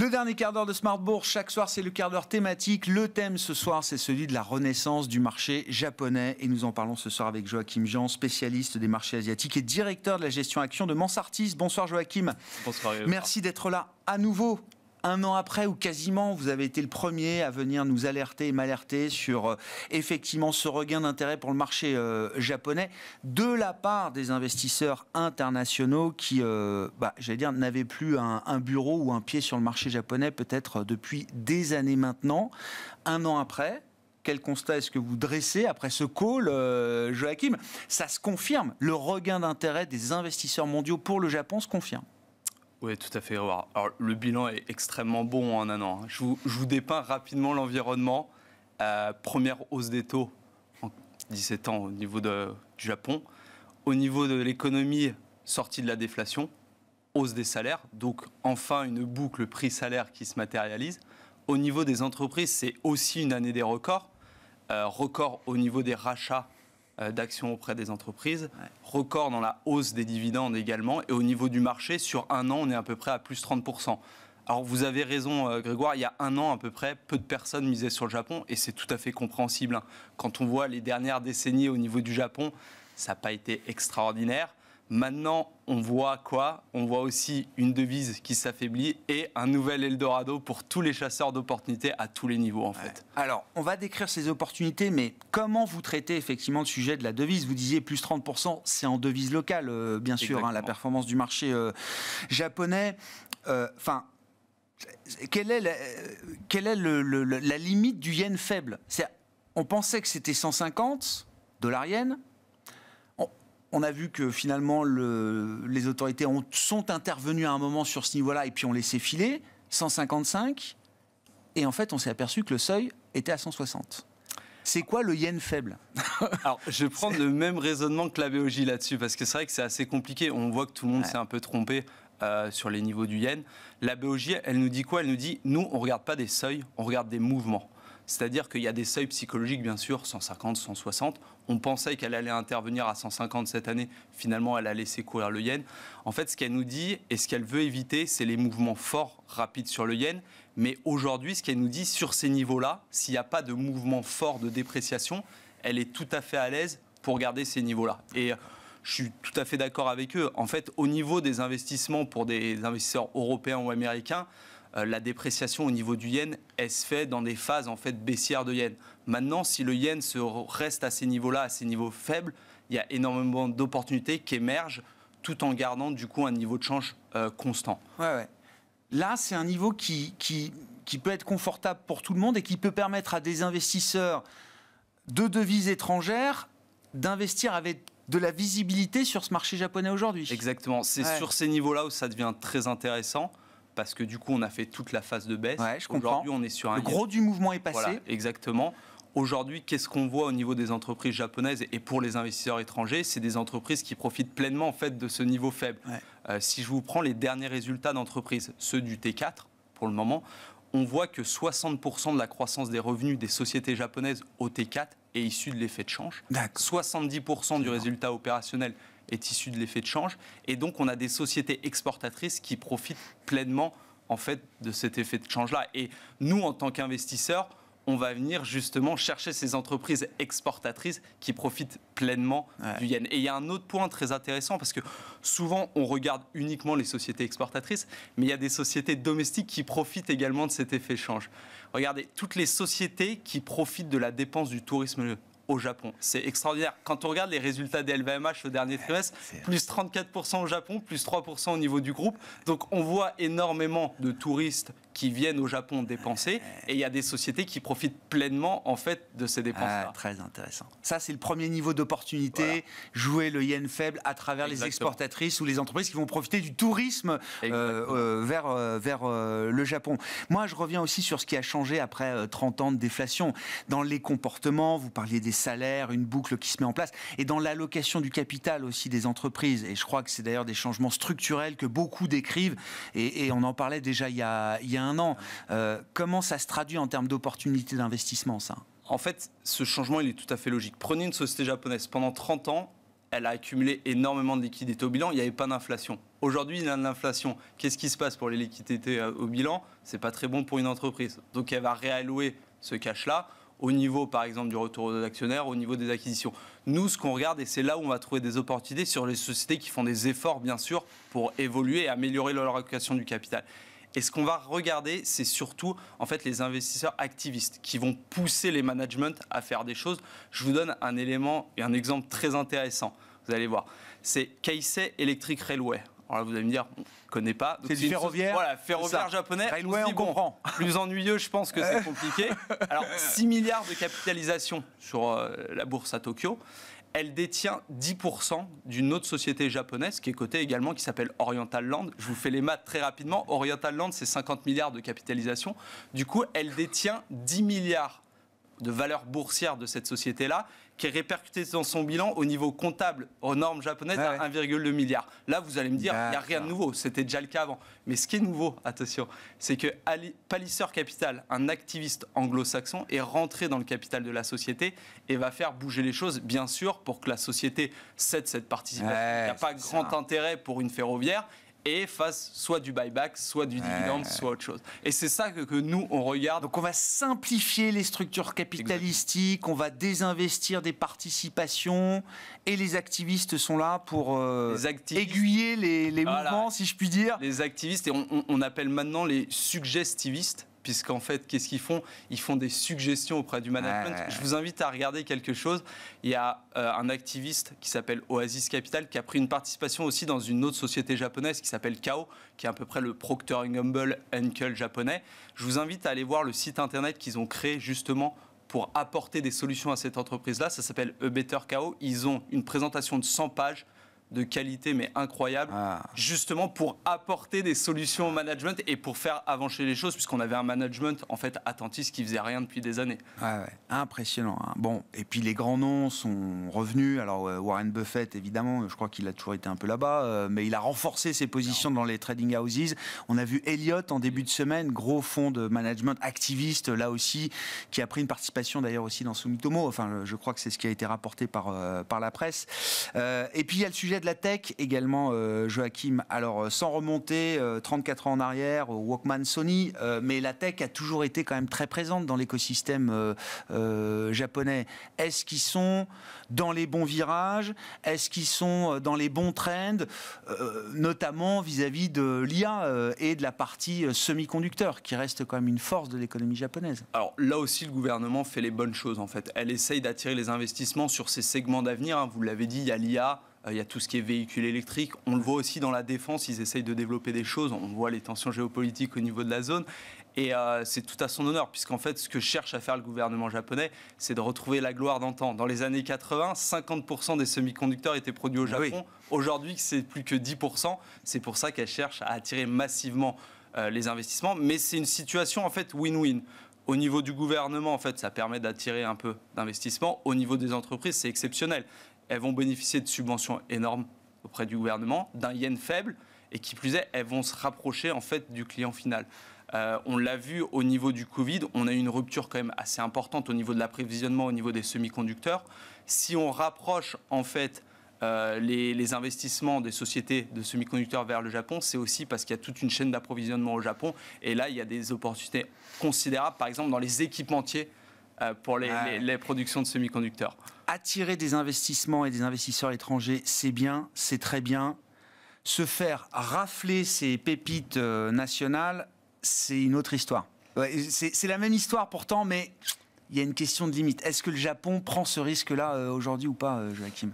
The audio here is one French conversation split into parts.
Le dernier quart d'heure de Smart chaque soir, c'est le quart d'heure thématique. Le thème ce soir, c'est celui de la renaissance du marché japonais. Et nous en parlons ce soir avec Joachim Jean, spécialiste des marchés asiatiques et directeur de la gestion action de Mansartis. Bonsoir Joachim. Bonsoir. Merci d'être là à nouveau un an après ou quasiment, vous avez été le premier à venir nous alerter et m'alerter sur euh, effectivement ce regain d'intérêt pour le marché euh, japonais de la part des investisseurs internationaux qui, euh, bah, j'allais dire, n'avaient plus un, un, bureau ou un pied sur le marché japonais peut-être depuis des années maintenant. Un an après. Quel constat est-ce que vous dressez après ce call, Joachim Ça se confirme, le regain d'intérêt des investisseurs mondiaux pour le Japon se confirme. Oui, tout à fait. Alors, le bilan est extrêmement bon en un an. Hein. Je vous, dépeins rapidement l'environnement. Euh, première hausse des taux en 17 ans au niveau de, du Japon. Au niveau de l'économie, sortie de la déflation, hausse des salaires, donc enfin une boucle prix-salaire qui se matérialise. Au niveau des entreprises, c'est aussi une année des records. Euh, record au niveau des rachats euh, d'actions auprès des entreprises. Record dans la hausse des dividendes également. Et au niveau du marché, sur un an, on est à peu près à plus 30%. Alors vous avez raison euh, Grégoire, il y a un an à peu près, peu de personnes misaient sur le Japon et c'est tout à fait compréhensible. Hein. Quand on voit les dernières décennies au niveau du Japon, ça n'a pas été extraordinaire. Maintenant, on voit quoi On voit aussi une devise qui s'affaiblit et un nouvel Eldorado pour tous les chasseurs d'opportunités à tous les niveaux en fait. Alors, on va décrire ces opportunités, mais comment vous traitez effectivement le sujet de la devise Vous disiez plus 30%, c'est en devise locale, euh, bien sûr, hein, la performance du marché euh, japonais. Euh, enfin, quelle est la limite du yen faible On pensait que c'était 150 dollars yen, on a vu que finalement les autorités ont, sont intervenues à un moment sur ce niveau-là et puis ont laissé filer 155 et en fait on s'est aperçu que le seuil était à 160. C'est quoi le yen faible Alors, je vais prendre le même raisonnement que la BOJ là-dessus, parce que c'est vrai que c'est assez compliqué. On voit que tout le monde s'est un peu trompé euh, sur les niveaux du yen. La BOJ, elle nous dit quoi Elle nous dit, nous, on ne regarde pas des seuils, on regarde des mouvements. C'est-à-dire qu'il y a des seuils psychologiques, bien sûr, 150, 160. On pensait qu'elle allait intervenir à 150 cette année. Finalement, elle a laissé courir le yen. En fait, ce qu'elle nous dit et ce qu'elle veut éviter, c'est les mouvements forts, rapides sur le yen. Mais aujourd'hui, ce qu'elle nous dit sur ces niveaux-là, s'il n'y a pas de mouvement fort de dépréciation, elle est tout à fait à l'aise pour garder ces niveaux-là. Et euh, je suis tout à fait d'accord avec eux. En fait, au niveau des investissements pour des investisseurs européens ou américains, euh, la dépréciation au niveau du yen, est se fait dans des phases en fait baissières de yen. Maintenant, si le yen se reste à ces niveaux-là, à ces niveaux faibles, il y a énormément d'opportunités qui émergent tout en gardant du coup un niveau de change euh, constant. Là, c'est un niveau qui, peut être confortable pour tout le monde et qui peut permettre à des investisseurs de devises étrangères d'investir avec de la visibilité sur ce marché japonais aujourd'hui. Exactement. C'est sur ces niveaux-là où ça devient très intéressant parce que du coup, on a fait toute la phase de baisse. je comprends. Aujourd'hui, on est sur un. Le gros du mouvement est passé. Voilà, exactement. Aujourd'hui, qu'est-ce qu'on voit au niveau des entreprises japonaises et pour les investisseurs étrangers C'est des entreprises qui profitent pleinement en fait de ce niveau faible. Euh, si je vous prends les derniers résultats d'entreprises, ceux du T4 pour le moment, on voit que 60% de la croissance des revenus des sociétés japonaises au T4 est issue de l'effet de change. 70% du résultat opérationnel est issu de l'effet de change. Et donc, on a des sociétés exportatrices qui profitent pleinement en fait de cet effet de change-là. Et nous, en tant qu'investisseurs, on va venir justement chercher ces entreprises exportatrices qui profitent pleinement du yen. Et il y a un autre point très intéressant parce que souvent on regarde uniquement les sociétés exportatrices, mais il y a des sociétés domestiques qui profitent également de cet effet de change. Regardez, toutes les sociétés qui profitent de la dépense du tourisme au Japon. C'est extraordinaire. Quand on regarde les résultats des LVMH au dernier trimestre, plus 34% au Japon, plus 3% au niveau du groupe. Donc on voit énormément de touristes qui viennent au Japon dépenser et il y a des sociétés qui profitent pleinement en fait de ces ah, dépenses. -là. très intéressant. Ça c'est le premier niveau d'opportunité, jouer le yen faible à travers les exportatrices ou les entreprises qui vont profiter du tourisme euh, euh, vers, euh, vers le Japon. Moi je reviens aussi sur ce qui a changé après 30 ans de déflation dans les comportements, vous parliez des salaire, une boucle qui se met en place, et dans l'allocation du capital aussi des entreprises. Et je crois que c'est d'ailleurs des changements structurels que beaucoup décrivent, et, on en parlait déjà il y a, un an. Euh, comment ça se traduit en termes d'opportunités d'investissement, ça en fait, ce changement, il est tout à fait logique. Prenez une société japonaise. Pendant 30 ans, elle a accumulé énormément de liquidités au bilan. Il n'y avait pas d'inflation. Aujourd'hui, il y a de l'inflation. Qu'est-ce qui se passe pour les liquidités euh, au bilan C'est pas très bon pour une entreprise. Donc, elle va réallouer ce cash-là au niveau, par exemple, du retour aux actionnaires, au niveau des acquisitions. Nous, ce qu'on regarde, et c'est là où on va trouver des opportunités sur les sociétés qui font des efforts, bien sûr, pour évoluer et améliorer leur allocation du capital. Et ce qu'on va regarder, c'est surtout en fait les investisseurs activistes qui vont pousser les managements à faire des choses. Je vous donne un élément et un exemple très intéressant. Vous allez voir, c'est Keisei Electric Railway. Alors vous allez me dire, on ne connaît pas. C'est du ferroviaire. Voilà, ferroviaire japonais. on, comprend. Plus ennuyeux, je pense que c'est compliqué. Alors, 6 milliards de capitalisation sur euh, la bourse à Tokyo. Elle détient 10% d'une autre société japonaise qui est cotée également, qui s'appelle Oriental Land. Je vous fais les maths très rapidement. Oriental Land, c'est 50 milliards de capitalisation. Du coup, elle détient 10 milliards de valeur boursière de cette société-là, qui est répercutée dans son bilan au niveau comptable aux normes japonaises à 1,2 milliard. Là, vous allez me dire, il n'y a rien de nouveau, c'était déjà le cas avant. Mais ce qui est nouveau, attention, c'est que Palisseur Capital, un activiste anglo-saxon, est rentré dans le capital de la société et va faire bouger les choses, bien sûr, pour que la société cède cette participation. Il n'y a pas grand intérêt pour une ferroviaire et fasse soit du buyback, soit du dividende, soit autre chose. Et c'est ça que, nous, on regarde. Donc on va simplifier les structures capitalistiques, on va désinvestir des participations, et les activistes sont là pour euh, aiguiller les, mouvements, si je puis dire. Les activistes, et on appelle maintenant les suggestivistes puisqu'en fait, qu'est-ce qu'ils font Ils font des suggestions auprès du management. Je vous invite à regarder quelque chose. Il y a euh, un activiste qui s'appelle Oasis Capital qui a pris une participation aussi dans une autre société japonaise qui s'appelle Kao, qui est à peu près le Procter Gamble Uncle japonais. Je vous invite à aller voir le site internet qu'ils ont créé justement pour apporter des solutions à cette entreprise-là. Ça s'appelle Ebetter Better Kao. Ils ont une présentation de 100 pages de qualité, mais incroyable, ah. justement pour apporter des solutions au management et pour faire avancer les choses, puisqu'on avait un management en fait attentiste qui faisait rien depuis des années. ouais, ouais. Impressionnant. Hein. Bon, et puis les grands noms sont revenus. Alors euh, Warren Buffett, évidemment, je crois qu'il a toujours été un peu là-bas, euh, mais il a renforcé ses positions dans les trading houses. On a vu Elliott en début de semaine, gros fonds de management activiste là aussi, qui a pris une participation d'ailleurs aussi dans Sumitomo. Enfin, je crois que c'est ce qui a été rapporté par, euh, par la presse. et puis il y a le sujet de la tech également, euh, Joachim. Alors, euh, sans remonter 34 euh, ans en arrière au Walkman Sony, mais la tech a toujours été quand même très présente dans l'écosystème japonais. Est-ce qu'ils sont dans les bons virages Est-ce qu'ils sont dans les bons trends, notamment vis-à-vis de l'IA et de la partie semi-conducteur, qui reste quand même une force de l'économie japonaise Alors là aussi, le gouvernement fait les bonnes choses en fait. Elle essaye d'attirer les investissements sur ces segments d'avenir. Hein. Vous l'avez dit, il y a l'IA, euh, il y a tout ce qui est véhicule électrique. On le voit aussi dans la défense, ils essayent de développer des choses. On voit les tensions géopolitiques au niveau de la zone. Et euh, c'est tout à son honneur, puisqu'en fait, ce que cherche à faire le gouvernement japonais, c'est de retrouver la gloire d'antan. Dans les années 80, 50% des semi-conducteurs étaient produits au ah Japon. Aujourd'hui, c'est plus que 10%. C'est pour ça qu'elle cherche à attirer massivement euh, les investissements. Mais c'est une situation, en fait, win-win. Au niveau du gouvernement, en fait, ça permet d'attirer un peu d'investissement. Au niveau des entreprises, c'est exceptionnel elles vont bénéficier de subventions énormes auprès du gouvernement, d'un yen faible, et qui plus est, elles vont se rapprocher en fait du client final. Euh, on l'a vu au niveau du Covid, on a eu une rupture quand même assez importante au niveau de l'approvisionnement, au niveau des semi-conducteurs. Si on rapproche en fait euh, les, les, investissements des sociétés de semi-conducteurs vers le Japon, c'est aussi parce qu'il y a toute une chaîne d'approvisionnement au Japon. Et là, il y a des opportunités considérables, par exemple dans les équipementiers euh, pour les, productions de semi-conducteurs. Attirer des investissements et des investisseurs étrangers, c'est bien, c'est très bien. Se faire rafler ces pépites euh, nationales, c'est une autre histoire. c'est la même histoire pourtant, mais il y a une question de limite. Est-ce que le Japon prend ce risque-là euh, aujourd'hui ou pas, Joachim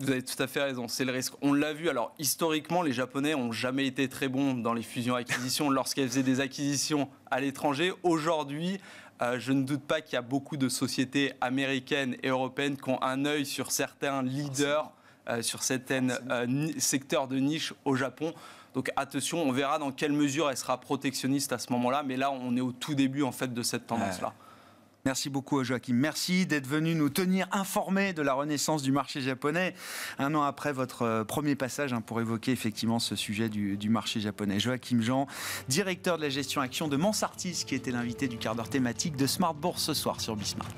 vous avez tout à fait raison, c'est le risque. On l'a vu, alors historiquement, les Japonais n'ont jamais été très bons dans les fusions-acquisitions lorsqu'elles faisaient des acquisitions à l'étranger. Aujourd'hui, euh, je ne doute pas qu'il y a beaucoup de sociétés américaines et européennes qui ont un œil sur certains leaders, euh, sur certains euh, secteurs de niche au Japon. Donc attention, on verra dans quelle mesure elle sera protectionniste à ce moment-là, mais là on est au tout début en fait de cette tendance-là. Merci beaucoup Joachim. Merci d'être venu nous tenir informés de la renaissance du marché japonais un an après votre euh, premier passage hein, pour évoquer effectivement ce sujet du, marché japonais. Joachim Jean, directeur de la gestion action de Mansartis, qui était l'invité du quart d'heure thématique de Smart Bourse ce soir sur Bismart.